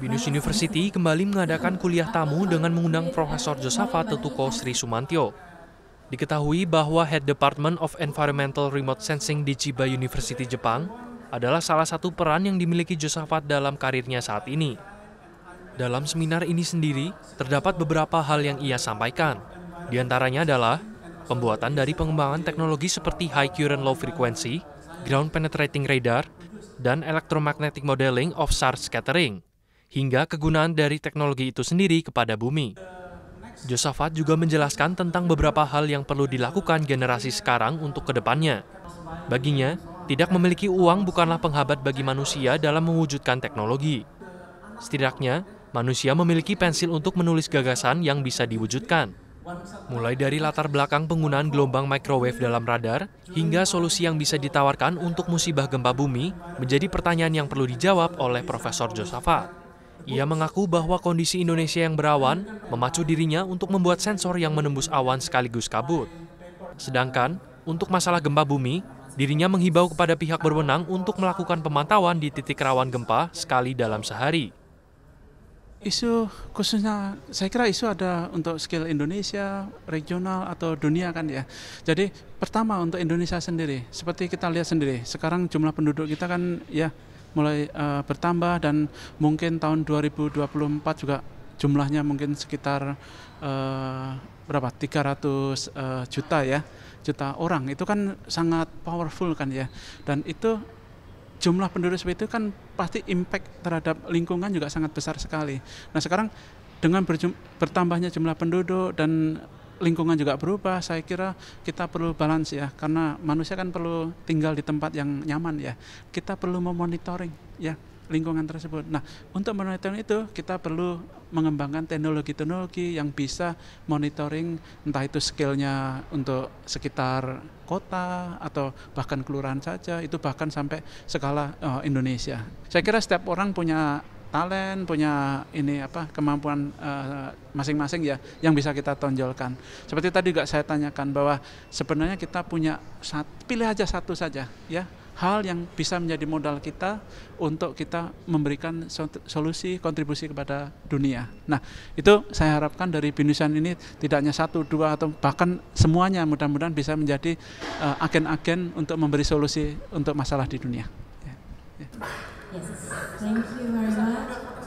Binus University kembali mengadakan kuliah tamu dengan mengundang Profesor Josafa Tetuko Sri Sumantio. Diketahui bahwa Head Department of Environmental Remote Sensing di Chiba University Jepang adalah salah satu peran yang dimiliki Josafat dalam karirnya saat ini. Dalam seminar ini sendiri, terdapat beberapa hal yang ia sampaikan. Di antaranya adalah pembuatan dari pengembangan teknologi seperti high current low frequency, ground penetrating radar, dan electromagnetic modeling of SAR scattering hingga kegunaan dari teknologi itu sendiri kepada bumi. Josafat juga menjelaskan tentang beberapa hal yang perlu dilakukan generasi sekarang untuk kedepannya. Baginya, tidak memiliki uang bukanlah penghabat bagi manusia dalam mewujudkan teknologi. Setidaknya, manusia memiliki pensil untuk menulis gagasan yang bisa diwujudkan. Mulai dari latar belakang penggunaan gelombang microwave dalam radar, hingga solusi yang bisa ditawarkan untuk musibah gempa bumi, menjadi pertanyaan yang perlu dijawab oleh Profesor Josafat. Ia mengaku bahwa kondisi Indonesia yang berawan memacu dirinya untuk membuat sensor yang menembus awan sekaligus kabut. Sedangkan, untuk masalah gempa bumi, dirinya menghimbau kepada pihak berwenang untuk melakukan pemantauan di titik rawan gempa sekali dalam sehari. Isu khususnya, saya kira isu ada untuk skill Indonesia, regional, atau dunia kan ya. Jadi pertama untuk Indonesia sendiri, seperti kita lihat sendiri, sekarang jumlah penduduk kita kan ya mulai uh, bertambah dan mungkin tahun 2024 juga jumlahnya mungkin sekitar uh, berapa 300 uh, eh, juta ya juta orang itu kan sangat powerful kan ya dan itu jumlah penduduk seperti itu kan pasti impact terhadap lingkungan juga sangat besar sekali nah sekarang dengan bertambahnya jumlah penduduk dan lingkungan juga berubah, saya kira kita perlu balance ya, karena manusia kan perlu tinggal di tempat yang nyaman ya. Kita perlu memonitoring ya lingkungan tersebut. Nah, untuk monitoring itu kita perlu mengembangkan teknologi-teknologi yang bisa monitoring entah itu skillnya untuk sekitar kota atau bahkan kelurahan saja, itu bahkan sampai skala oh, Indonesia. Saya kira setiap orang punya talent, punya ini apa kemampuan eh, masing-masing uh, ya yang bisa kita tonjolkan. Seperti tadi juga saya tanyakan bahwa sebenarnya kita punya satu, pilih aja satu saja ya hal yang bisa menjadi modal kita untuk kita memberikan solusi kontribusi kepada dunia. Nah, itu saya harapkan dari binusan ini tidak hanya satu, dua, atau bahkan semuanya mudah-mudahan bisa menjadi eh, agen-agen uh, untuk memberi solusi untuk masalah di dunia. Yeah. Yeah. Yes, thank you very much.